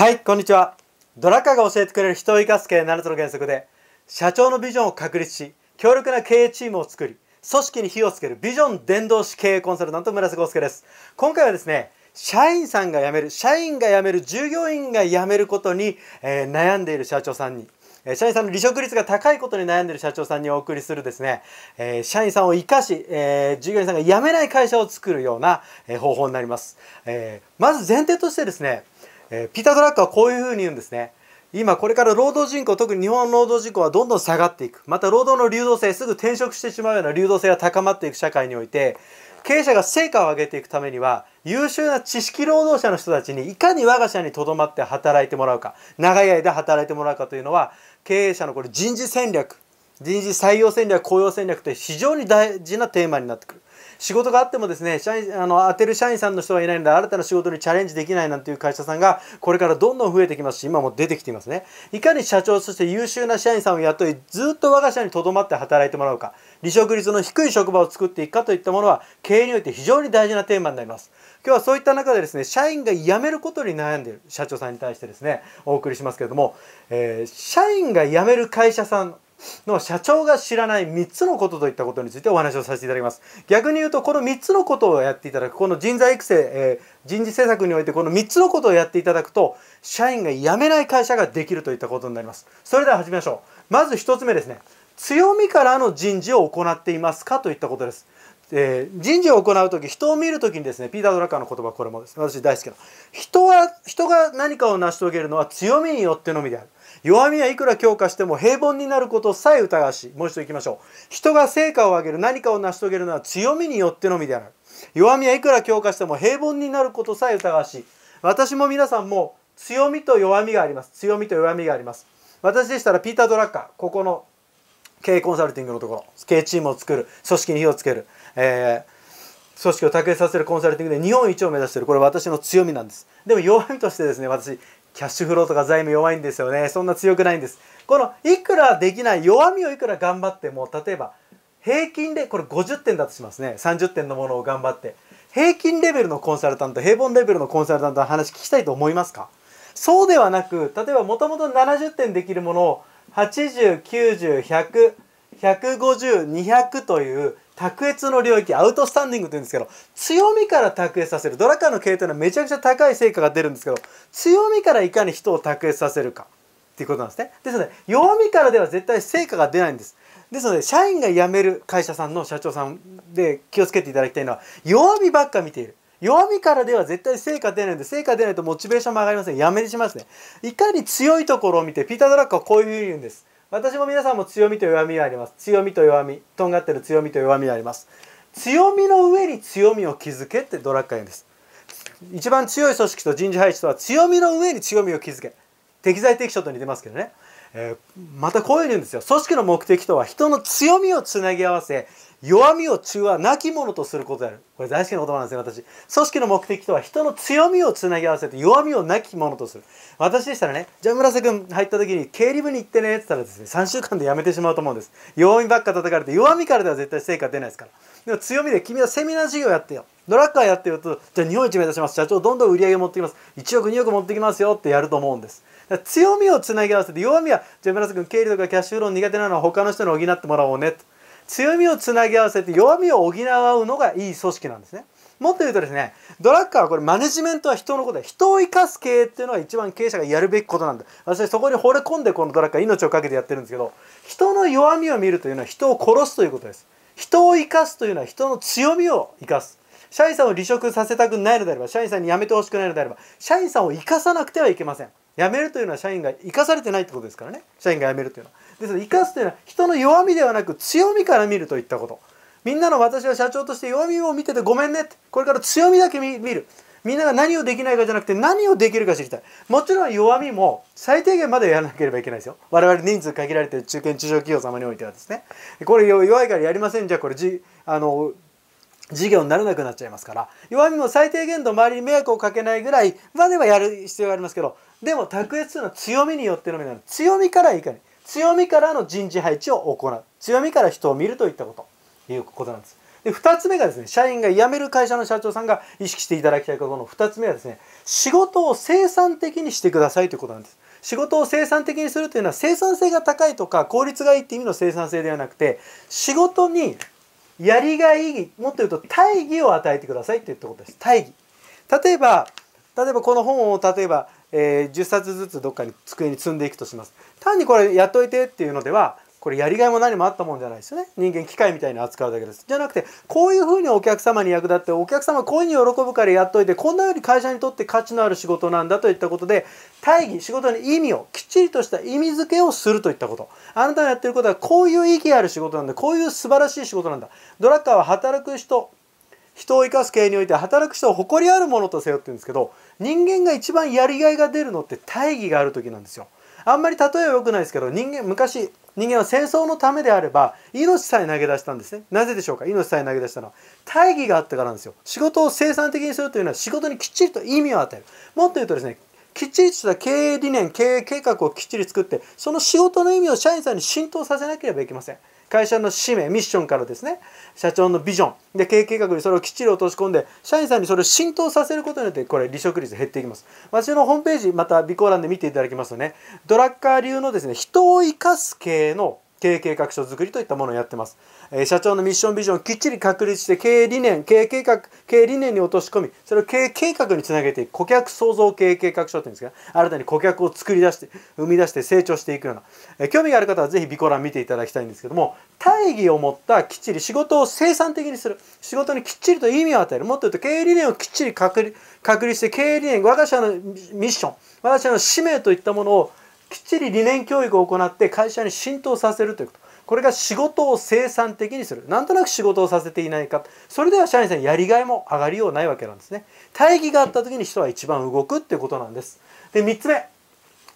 はい、こんにちは。ドラッカーが教えてくれる人を生かす系7つの原則で、社長のビジョンを確立し、強力な経営チームを作り、組織に火をつけるビジョン伝道師経営コンサルタント村瀬康介です。今回はですね、社員さんが辞める、社員が辞める、従業員が辞めることに、えー、悩んでいる社長さんに、え社員さんの離職率が高いことに悩んでいる社長さんにお送りするですね、えー、社員さんを生かし、えー、従業員さんが辞めない会社を作るような、え方法になります、えまず前提としてですね、えピーター・ドラッカーはこういうふうに言うんですね。今これから労働人口特に日本労働人口はどんどん下がっていくまた労働の流動性すぐ転職してしまうような流動性が高まっていく社会において経営者が成果を上げていくためには優秀な知識労働者の人たちにいかに我が社にとどまって働いてもらうか長い間働いてもらうかというのは経営者のこれ人事戦略人事採用戦略雇用戦略って非常に大事なテーマになってくる。仕事があってもですね社員あの当てる社員さんの人がいないので新たな仕事にチャレンジできないなんていう会社さんがこれからどんどん増えてきますし今も出てきていますねいかに社長そして優秀な社員さんを雇いずっと我が社にとどまって働いてもらうか離職率の低い職場を作っていくかといったものは経営において非常に大事なテーマになります今日はそういった中でですね社員が辞めることに悩んでいる社長さんに対してですねお送りしますけれども、えー、社員が辞める会社さんの社長が知らない3つのことといったことについてお話をさせていただきます逆に言うとこの3つのことをやっていただくこの人材育成、えー、人事政策においてこの3つのことをやっていただくと社員が辞めない会社ができるといったことになりますそれでは始めましょうまず1つ目ですね強みからの人事を行っていますかといったことですえー、人事を行う時人を見る時にですねピーター・ドラッカーの言葉これもです私大好きな人は人が何かを成し遂げるのは強みによってのみである弱みはいくら強化しても平凡になることさえ疑わしいもう一度いきましょう人が成果を上げる何かを成し遂げるのは強みによってのみである弱みはいくら強化しても平凡になることさえ疑わしい私も皆さんも強みと弱みがあります強みと弱みがあります私でしたらピーター・ドラッカーここの経営コンサルティングのところ経営チームを作る組織に火をつける、えー組織を卓越させるコンサルティングで日本一を目指しているこれ私の強みなんですでも弱みとしてですね私キャッシュフローとか財務弱いんですよねそんな強くないんですこのいくらできない弱みをいくら頑張っても例えば平均でこれ50点だとしますね30点のものを頑張って平均レベルのコンサルタント平凡レベルのコンサルタントの話聞きたいと思いますかそうではなく例えばもともと70点できるものを8090100150200という卓越の領域アウトスタンディングというんですけど強みから卓越させるドラカーの系統というのはめちゃくちゃ高い成果が出るんですけど強みからいかに人を卓越させるかっていうことなんですねですので弱みからでは絶対成果が出ないんですですので社員が辞める会社さんの社長さんで気をつけていただきたいのは弱みばっか見ている弱みからでは絶対成果出ないんで成果出ないとモチベーションも上がりませんやめにしますねいかに強いところを見てピーター・ドラッカーはこういうふうに言うんです私も皆さんも強みと弱みがあります強みと弱みとんがってる強みと弱みがあります強みの上に強みを築けってドラッカー言うんです一番強い組織と人事配置とは強みの上に強みを築け適材適所と似てますけどね、えー、またこういうんですよ組織の目的とは人の強みをつなぎ合わせ弱みを中和なきものとすることであるこれ大好きな言葉なんですね私組織の目的とは人の強みをつなぎ合わせて弱みをなきものとする私でしたらねじゃあ村瀬君入った時に経理部に行ってねって言ったらですね3週間で辞めてしまうと思うんです弱みばっか叩かれて弱みからでは絶対成果出ないですからでも強みで君はセミナー事業やってよドラッカーやってるとじゃあ日本一目指します社長どんどん売り上げ持ってきます1億2億持ってきますよってやると思うんです強みをつなぎ合わせて弱みはじゃあ村瀬君経理とかキャッシュフロー苦手なのは他の人に補ってもらおうねと強みをつなぎ合わせて弱みを補うのがいい組織なんですね。もっと言うとですねドラッカーはこれマネジメントは人のことで人を生かす経営っていうのは一番経営者がやるべきことなんだ私そこに惚れ込んでこのドラッカー命をかけてやってるんですけど人の弱みを見るというのは人を殺すということです人を生かすというのは人の強みを生かす社員さんを離職させたくないのであれば社員さんに辞めてほしくないのであれば社員さんを生かさなくてはいけません辞めるというのは社員が生かされてないってことですからね社員が辞めるというのはですので生かすというのは人の弱みではなく強みから見るといったことみんなの私は社長として弱みを見ててごめんねってこれから強みだけ見るみんなが何をできないかじゃなくて何をできるか知りたいもちろん弱みも最低限までやらなければいけないですよ我々人数限られている中堅中小企業様においてはですねこれ弱いからやりませんじゃあこれじあの事業にならなくなっちゃいますから弱みも最低限度周りに迷惑をかけないぐらいまではやる必要がありますけどでも卓越するのは強みによってのみなの強みからいかに強みからの人事配置を行う強みから人を見るといったこということなんですで2つ目がですね社員が辞める会社の社長さんが意識していただきたいことの2つ目はですね仕事を生産的にしてくださいということなんです仕事を生産的にするというのは生産性が高いとか効率がいいって意味の生産性ではなくて仕事にやりがいもっと言うと大義を与えてくださいといったことです大義例えば例えばこの本を例えばえー、10冊ずつどっかに机に積んでいくとします単にこれやっといてっていうのではこれやりがいも何もあったもんじゃないですよね人間機械みたいに扱うだけですじゃなくてこういうふうにお客様に役立ってお客様こういうふうに喜ぶからやっといてこんなふうに会社にとって価値のある仕事なんだといったことで大義仕事に意味をきっちりとした意味づけをするといったことあなたのやってることはこういう意義ある仕事なんだこういう素晴らしい仕事なんだドラッカーは働く人人を生かす経営において働く人を誇りあるものと背負ってうんですけど人間が一番やりがいが出るのって大義がある時なんですよあんまり例えは良くないですけど人間昔人間は戦争のためであれば命さえ投げ出したんですねなぜでしょうか命さえ投げ出したのは大義があったからなんですよ仕事を生産的にするというのは仕事にきっちりと意味を与えるもっと言うとですねきっちりした経営理念経営計画をきっちり作ってその仕事の意味を社員さんに浸透させなければいけません会社の使命ミッションからですね社長のビジョンで経営計画にそれをきっちり落とし込んで社員さんにそれを浸透させることによってこれ離職率減っていきます私のホームページまた備考欄で見ていただきますとねドラッカー流のですね人を生かす系の経営計画書作りといったものをやってます、えー、社長のミッションビジョンをきっちり確立して経営理念経営計画経営理念に落とし込みそれを経営計画につなげていく顧客創造経営計画書というんですが新たに顧客を作り出して生み出して成長していくような、えー、興味がある方はぜひコラン見ていただきたいんですけども大義を持ったきっちり仕事を生産的にする仕事にきっちりと意味を与えるもっと言うと経営理念をきっちり確立して経営理念我が社のミッション我が社の使命といったものをきっちり理念教育を行って会社に浸透させるということこれが仕事を生産的にするなんとなく仕事をさせていないかそれでは社員さんやりがいも上がりようないわけなんですね大義があった時に人は一番動くっていうことなんですで3つ目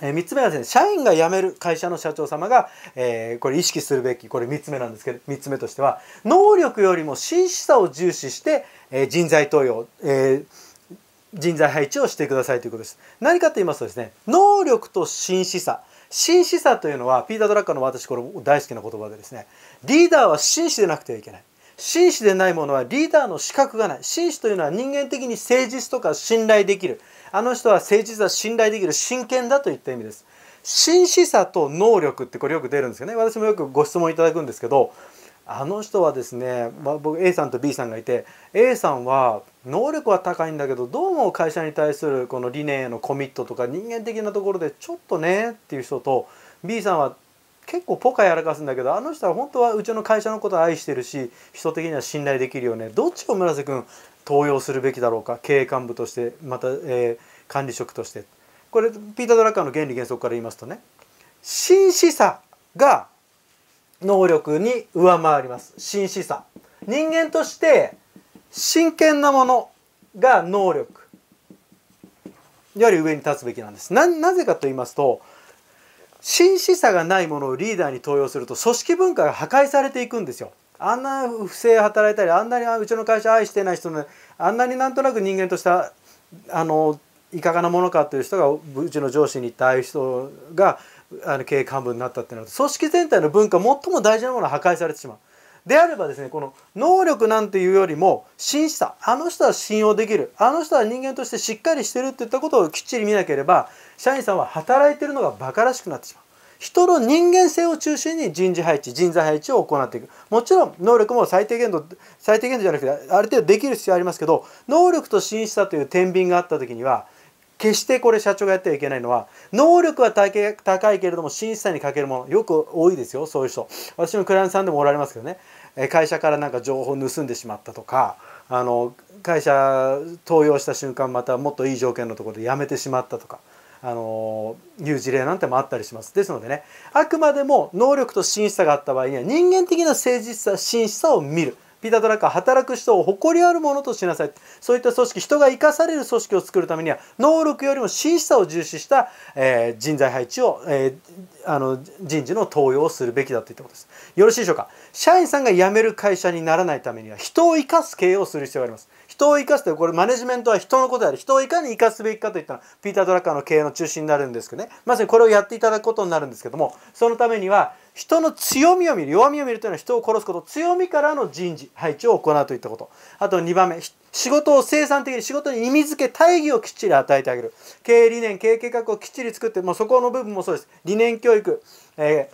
え3つ目はですね社員が辞める会社の社長様が、えー、これ意識するべきこれ3つ目なんですけど3つ目としては能力よりも真摯さを重視して、えー、人材登用、えー人材配置をしてくださいということです。何かと言いますとですね、能力と真摯さ。真摯さというのは、ピーター・ドラッカーの私、これ大好きな言葉でですね、リーダーは真摯でなくてはいけない。真摯でないものはリーダーの資格がない。真摯というのは人間的に誠実とか信頼できる。あの人は誠実だ、信頼できる、真剣だといった意味です。真摯さと能力ってこれよく出るんですよね。私もよくご質問いただくんですけど、あの人はですね、まあ、僕 A さんと B さんがいて A さんは能力は高いんだけどどうも会社に対するこの理念へのコミットとか人間的なところでちょっとねっていう人と B さんは結構ポカやらかすんだけどあの人は本当はうちの会社のこと愛してるし人的には信頼できるよねどっちを村瀬君登用するべきだろうか経営幹部としてまた、えー、管理職としてこれピーター・ドラッカーの原理原則から言いますとね真摯さが能力に上回ります真摯さ人間として真剣なものが能力より上に立つべきなんですななぜかと言いますと真摯さがないものをリーダーに登用すると組織文化が破壊されていくんですよあんな不正働いたりあんなにうちの会社愛してない人のあんなになんとなく人間としたあのいかがなものかという人がうちの上司に言ったああいう人があの経営幹部になったってなると組織全体の文化最も大事なものは破壊されてしまう。であればですねこの能力なんていうよりも真摯さあの人は信用できるあの人は人間としてしっかりしてるっていったことをきっちり見なければ社員さんは働いてるのがバカらしくなってしまう。人の人間性を中心に人事配置人材配置を行っていくもちろん能力も最低限度最低限度じゃなくてある程度できる必要ありますけど能力と真摯さという天秤があった時には決してこれ社長がやってはいけないのは能力は高いけれども真摯さに欠けるものよく多いですよそういう人私のクライアントさんでもおられますけどね会社からなんか情報を盗んでしまったとかあの会社登用した瞬間またもっといい条件のところで辞めてしまったとかあのいう事例なんてもあったりしますですのでねあくまでも能力と真摯さがあった場合には人間的な誠実さ真摯さを見るピーター・ドラッカー働く人を誇りあるものとしなさいそういった組織人が生かされる組織を作るためには能力よりも真摯さを重視した、えー、人材配置を、えー、あの人事の登用をするべきだといったことですよろしいでしょうか社員さんが辞める会社にならないためには人を生かす経営をする必要があります人を生かすというこれマネジメントは人のことであり人をいかに生かすべきかといったのピーター・ドラッカーの経営の中心になるんですけどねまさにこれをやっていただくことになるんですけどもそのためには人の強みを見る弱みを見るというのは人を殺すこと強みからの人事配置を行うといったことあと2番目仕事を生産的に仕事に意味付け大義をきっちり与えてあげる経営理念経営計画をきっちり作ってもうそこの部分もそうです理念教育、え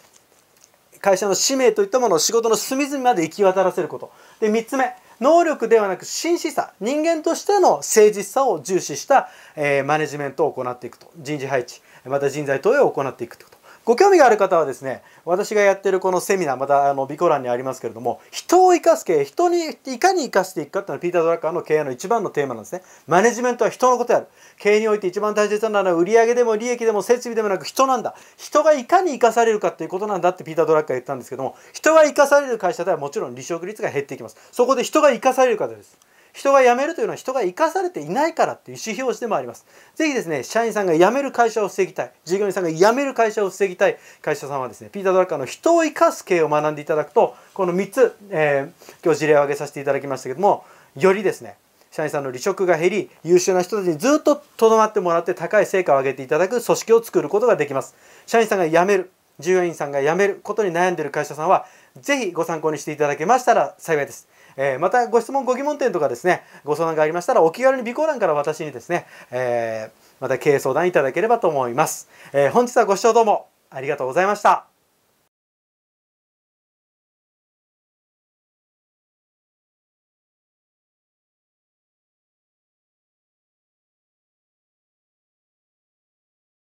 ー、会社の使命といったものを仕事の隅々まで行き渡らせることで3つ目能力ではなく真摯さ人間としての誠実さを重視した、えー、マネジメントを行っていくと人事配置また人材投与を行っていくとご興味がある方はですね私がやってるこのセミナーまたあの備考欄にありますけれども人を生かす経営人にいかに生かしていくかっていうのはピーター・ドラッカーの経営の一番のテーマなんですねマネジメントは人のことやる経営において一番大切なのは売上でも利益でも設備でもなく人なんだ人がいかに生かされるかっていうことなんだってピーター・ドラッカーが言ったんですけども人が生かされる会社ではもちろん離職率が減っていきますそこで人が生かされる方です人が辞めるというのは人が生かされていないからという指標でもあります。ぜひですね、社員さんが辞める会社を防ぎたい、従業員さんが辞める会社を防ぎたい会社さんはですね、ピーター・ドラッカーの人を生かす系を学んでいただくと、この3つ、えー、今日事例を挙げさせていただきましたけども、よりですね、社員さんの離職が減り優秀な人たちにずっととどまってもらって高い成果を上げていただく組織を作ることができます社員さんが辞める従業員さんが辞めることに悩んでいる会社さんは是非ご参考にしていただけましたら幸いですえー、またご質問ご疑問点とかですねご相談がありましたらお気軽に備考欄から私にですね、えー、また経営相談いただければと思います、えー、本日はご視聴どうもありがとうございました